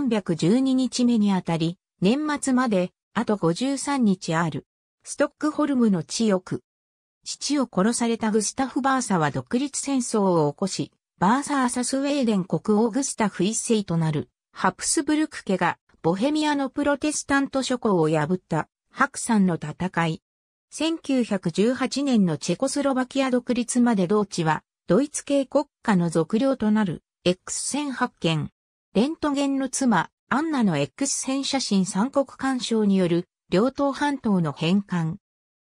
312日目にあたり、年末まで、あと53日ある。ストックホルムの地獄。父を殺されたグスタフ・バーサは独立戦争を起こし、バーサーサスウェーデン国王グスタフ一世となる、ハプスブルク家が、ボヘミアのプロテスタント諸侯を破った、白山の戦い。1918年のチェコスロバキア独立まで同地は、ドイツ系国家の属領となる、X 線発見。レントゲンの妻、アンナの X 線写真三国干渉による両党半島の返還。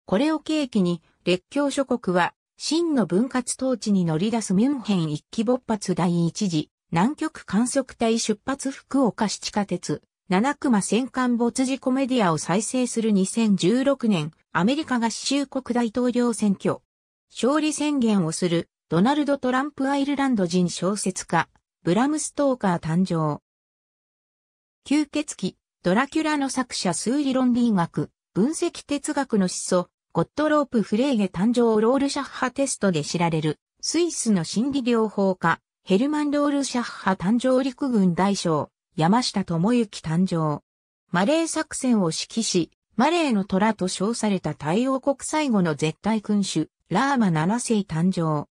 これを契機に、列強諸国は、真の分割統治に乗り出すミュンヘン一期勃発第一次、南極観測隊出発福岡市地下鉄、七熊戦艦没事故メディアを再生する2016年、アメリカ合衆国大統領選挙。勝利宣言をする、ドナルド・トランプアイルランド人小説家、ブラム・ストーカー誕生。吸血鬼、ドラキュラの作者数理論理学、分析哲学の始祖、ゴットロープ・フレーゲ誕生ロールシャッハテストで知られる、スイスの心理療法家、ヘルマン・ロールシャッハ誕生陸軍大将、山下智之誕生。マレー作戦を指揮し、マレーの虎と称された太陽国最後の絶対君主、ラーマ7世誕生。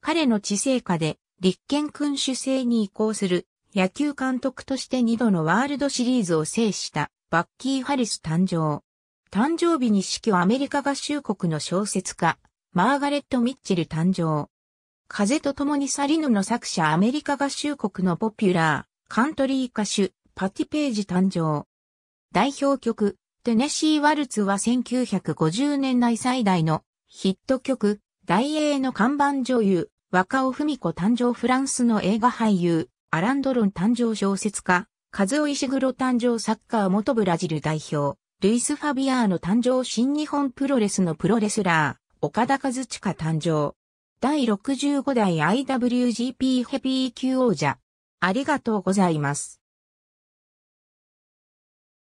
彼の知性下で、立憲君主制に移行する野球監督として2度のワールドシリーズを制したバッキー・ハリス誕生。誕生日に死去アメリカ合衆国の小説家、マーガレット・ミッチェル誕生。風と共に去りぬの作者アメリカ合衆国のポピュラー、カントリー歌手、パティ・ページ誕生。代表曲、テネシー・ワルツは1950年代最大のヒット曲、大英の看板女優、若尾文子誕生フランスの映画俳優、アランドロン誕生小説家、カズオイシグロ誕生サッカー元ブラジル代表、ルイス・ファビアーの誕生新日本プロレスのプロレスラー、岡田和親誕生。第65代 IWGP ヘビー級王者。ありがとうございます。